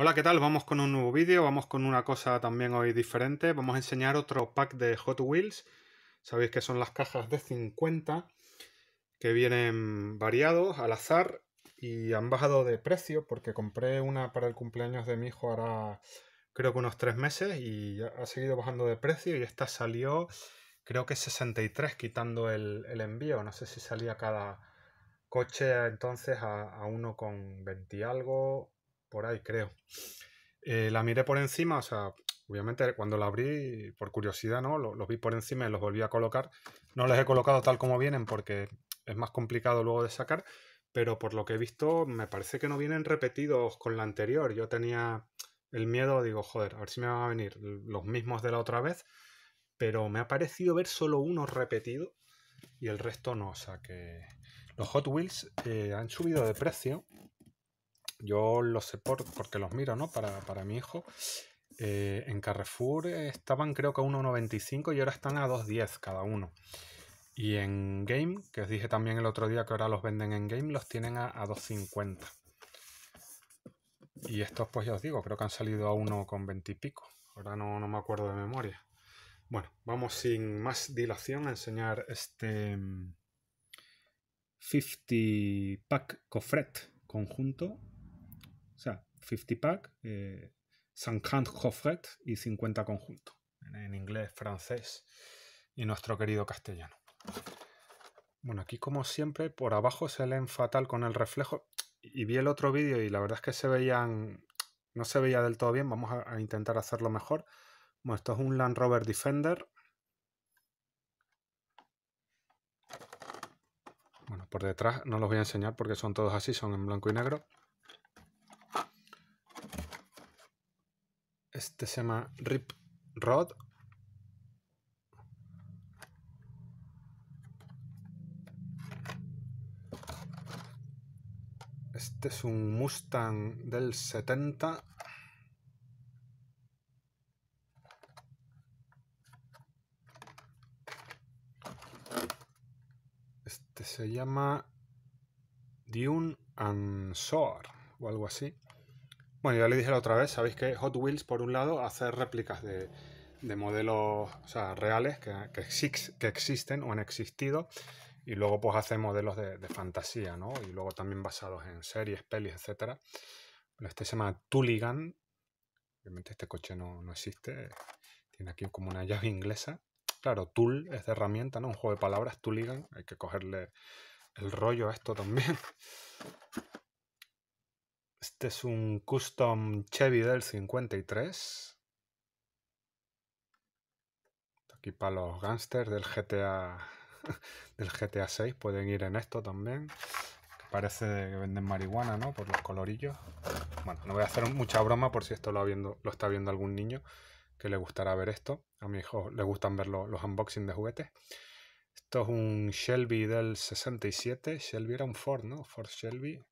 Hola, ¿qué tal? Vamos con un nuevo vídeo, vamos con una cosa también hoy diferente. Vamos a enseñar otro pack de Hot Wheels. Sabéis que son las cajas de 50 que vienen variados al azar y han bajado de precio porque compré una para el cumpleaños de mi hijo ahora creo que unos tres meses y ha seguido bajando de precio y esta salió creo que 63 quitando el, envío. No sé si salía cada coche entonces a, uno con 20 algo por ahí, creo. Eh, la miré por encima, o sea, obviamente cuando la abrí, por curiosidad, ¿no? Los, vi por encima y los volví a colocar. No les he colocado tal como vienen porque es más complicado luego de sacar, pero por lo que he visto, me parece que no vienen repetidos con la anterior. Yo tenía el miedo, digo, joder, a ver si me van a venir los mismos de la otra vez, pero me ha parecido ver solo uno repetido y el resto no, o sea que los Hot Wheels eh, han subido de precio yo lo sé por, porque los miro, ¿no? Para, mi hijo. Eh, en Carrefour estaban creo que a 1,95 y ahora están a 2,10 cada uno. Y en Game, que os dije también el otro día que ahora los venden en Game, los tienen a, 2,50. Y estos, pues ya os digo, creo que han salido a 1,20 y pico. Ahora no, no me acuerdo de memoria. Bueno, vamos sin más dilación a enseñar este 50 mm, pack cofret conjunto o sea, 50 pack, eh, 50 coffret y 50 conjunto, en, inglés, francés y nuestro querido castellano. Bueno, aquí como siempre, por abajo se leen fatal con el reflejo. Y vi el otro vídeo y la verdad es que se veían, no se veía del todo bien, vamos a intentar hacerlo mejor. Bueno, esto es un Land Rover Defender, Bueno, por detrás no los voy a enseñar porque son todos así, son en blanco y negro. Este se llama Rip Rod. Este es un Mustang del 70. Este se llama Dune and Soar o algo así. Bueno, ya le dije la otra vez, sabéis que Hot Wheels, por un lado, hace réplicas de, modelos reales que, existen o han existido, y luego pues hace modelos de, fantasía, ¿no? Y luego también basados en series, pelis, etc. Este se llama Tuligan. Obviamente este coche no, no existe, tiene aquí como una llave inglesa. Claro, tool es de herramienta, ¿no? Un juego de palabras, Tuligan, hay que cogerle el rollo a esto también. Este es un custom Chevy del 53. Aquí para los gangsters del GTA del GTA 6 pueden ir en esto también. Parece que venden marihuana, ¿no? Por los colorillos. Bueno, no voy a hacer mucha broma por si esto lo, lo está viendo algún niño que le gustará ver esto. A mi hijo le gustan ver los, los unboxing de juguetes. Esto es un Shelby del 67. Shelby era un Ford, ¿no? Ford Shelby.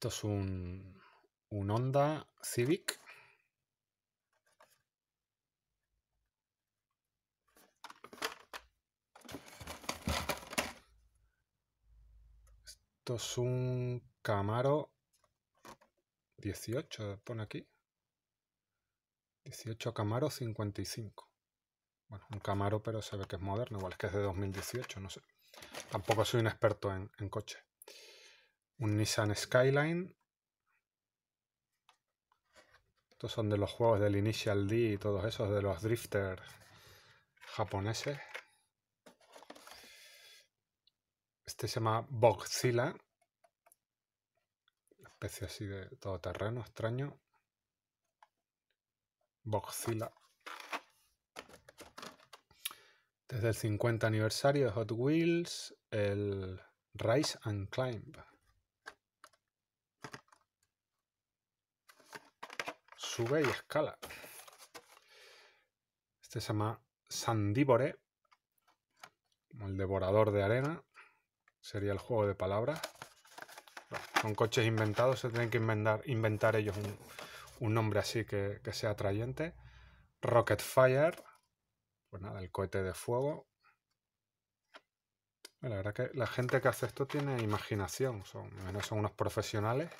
Esto es un, Honda Civic. Esto es un Camaro 18, pone aquí. 18 Camaro 55. Bueno, un Camaro, pero se ve que es moderno, igual es que es de 2018, no sé. Tampoco soy un experto en, en coches un Nissan Skyline. Estos son de los juegos del Initial D y todos esos de los drifters japoneses. Este se llama Boxilla. Especie así de todoterreno, extraño. Boxilla. Desde el 50 aniversario de Hot Wheels, el Rise and Climb. sube y escala. Este se llama Sandíbore, como el devorador de arena. Sería el juego de palabras. Son coches inventados se tienen que inventar, inventar ellos un, nombre así que, sea atrayente. Rocket Fire. Pues nada, el cohete de fuego. La verdad que la gente que hace esto tiene imaginación. Son, son unos profesionales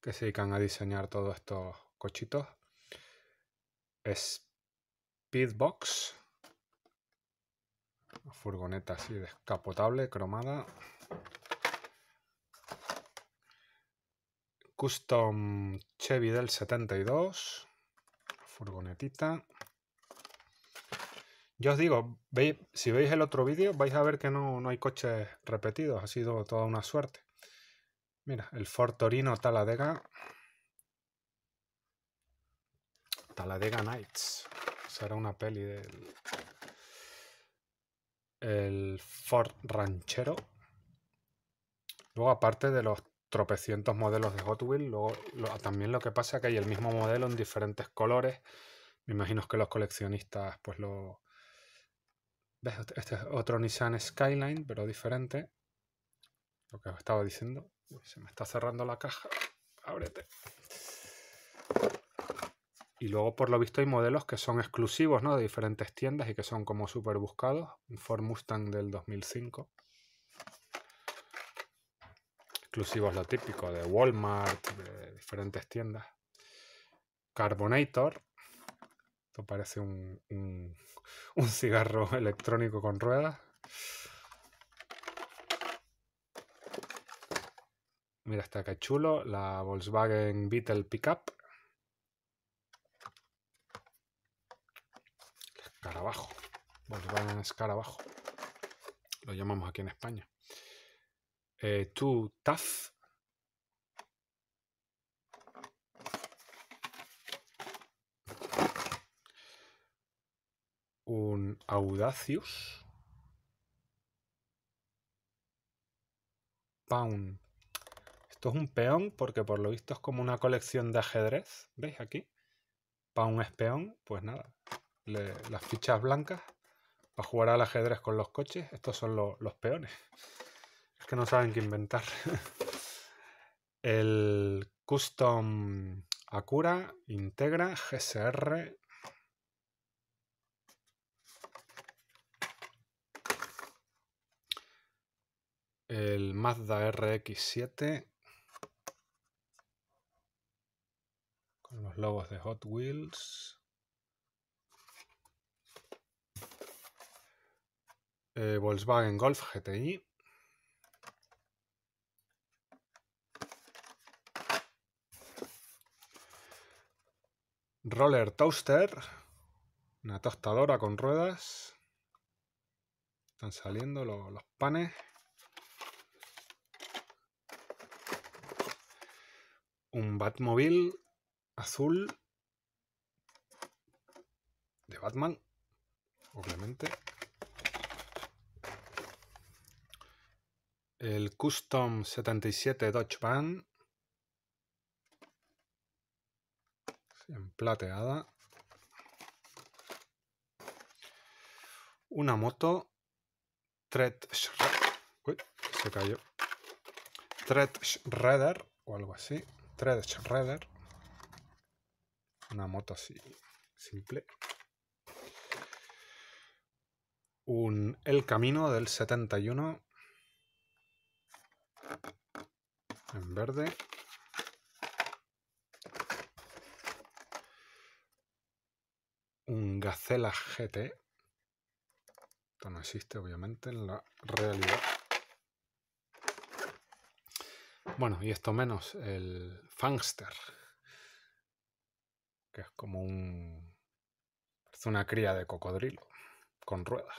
que se dedican a diseñar todos estos cochitos. Speedbox. Furgoneta así descapotable, cromada. Custom Chevy del 72. Furgonetita. Yo os digo, veis, si veis el otro vídeo, vais a ver que no, no hay coches repetidos. Ha sido toda una suerte. Mira, el Ford Torino Taladega. La Dega Nights. Será una peli del. Ford Ranchero. Luego, aparte de los tropecientos modelos de Hot Wheels, luego también lo que pasa es que hay el mismo modelo en diferentes colores. Me imagino que los coleccionistas, pues lo. ¿Ves? Este, este es otro Nissan Skyline, pero diferente. Lo que os estaba diciendo. se me está cerrando la caja. Ábrete. Y luego, por lo visto, hay modelos que son exclusivos ¿no? de diferentes tiendas y que son como súper buscados. Un Ford Mustang del 2005. Exclusivos lo típico de Walmart, de diferentes tiendas. Carbonator. Esto parece un, cigarro electrónico con ruedas. Mira, está que chulo. La Volkswagen Beetle Pickup. Volkswagen Escarabajo. Lo llamamos aquí en España. Eh, tu TAF. Un Audacius. Pound. Esto es un peón porque por lo visto es como una colección de ajedrez. ¿Veis aquí? Pound es peón. Pues nada. las fichas blancas para jugar al ajedrez con los coches, estos son los peones. Es que no saben qué inventar. El Custom Acura integra GSR. El Mazda RX7 con los logos de Hot Wheels. Eh, Volkswagen Golf GTI. Roller Toaster, una tostadora con ruedas. Están saliendo los, los panes. Un Batmóvil azul de Batman, obviamente. el Custom 77 Dodge Van en plateada una moto Thread Uy, se cayó Tread Shredder o algo así Tread Shredder una moto así simple un El Camino del 71 en verde. Un Gacela GT. Esto no existe, obviamente, en la realidad. Bueno, y esto menos, el Fangster. Que es como un... Es una cría de cocodrilo, con ruedas.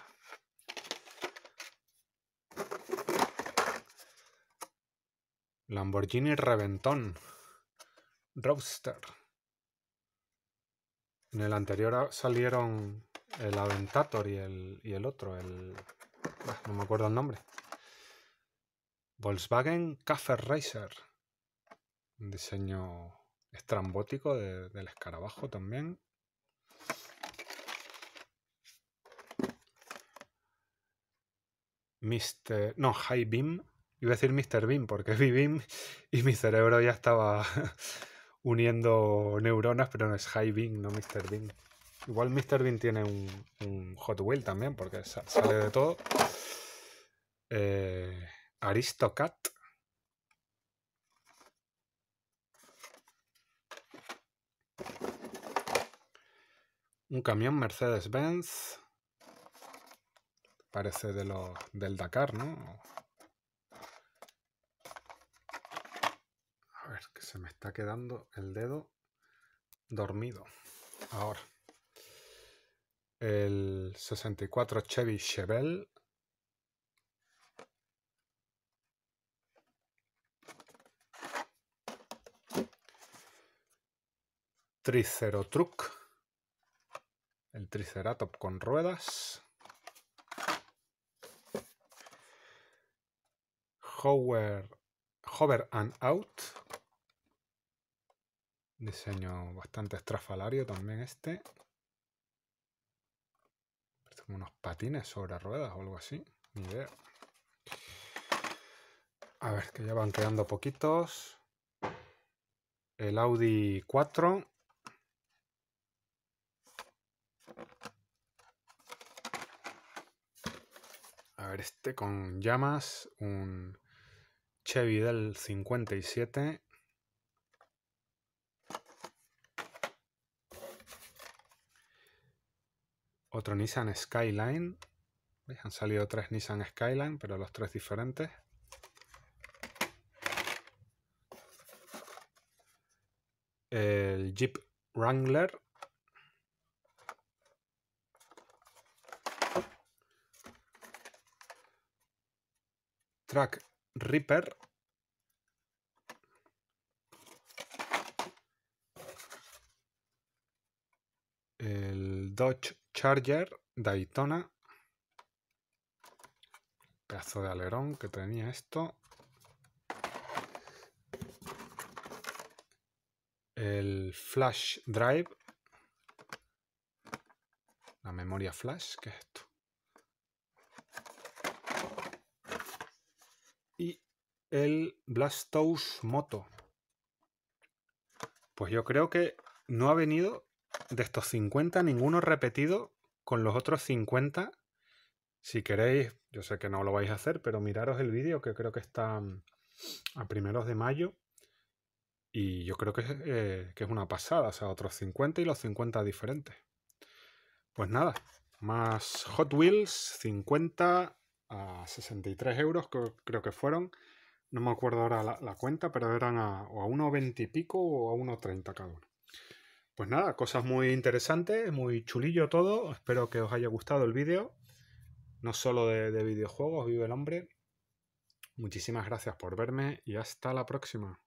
Lamborghini Reventón. Roadster. En el anterior salieron el Aventator y el, otro, el... no me acuerdo el nombre. Volkswagen Café Racer. diseño estrambótico del escarabajo también. Mister... No, High Beam. Iba a decir Mr. Bean porque vi Beam y mi cerebro ya estaba uniendo neuronas, pero no es High Bean, no Mr. Bean. Igual Mr. Bean tiene un, Hot Wheel también porque sale de todo. Eh, Aristocat. Un camión Mercedes-Benz. Parece de lo, del Dakar, ¿no? se me está quedando el dedo dormido. Ahora. El 64 Chevy Chevelle. Truck. El Triceratop con ruedas. Hover, hover and Out. Diseño bastante estrafalario también este. como unos patines sobre ruedas o algo así. Ni idea. A ver, que ya van quedando poquitos. El Audi 4. A ver, este con llamas. Un Chevy del 57. Otro Nissan Skyline. Han salido tres Nissan Skyline, pero los tres diferentes. El Jeep Wrangler. Track Ripper. Dodge Charger Daytona. Pedazo de alerón que tenía esto. El flash drive. La memoria flash, ¿qué es esto? Y el Blastoise Moto. Pues yo creo que no ha venido de estos 50, ninguno repetido con los otros 50. Si queréis, yo sé que no lo vais a hacer, pero miraros el vídeo que creo que está mm, a primeros de mayo. Y yo creo que, es eh, una pasada, o sea, otros 50 y los 50 diferentes. Pues nada, más Hot Wheels, 50 a 63 euros, creo que fueron. No me acuerdo ahora la, cuenta, pero eran a, a 1,20 y pico o a 1,30 cada uno. Pues nada, cosas muy interesantes, muy chulillo todo. Espero que os haya gustado el vídeo. No solo de, de videojuegos, vive el hombre. Muchísimas gracias por verme y hasta la próxima.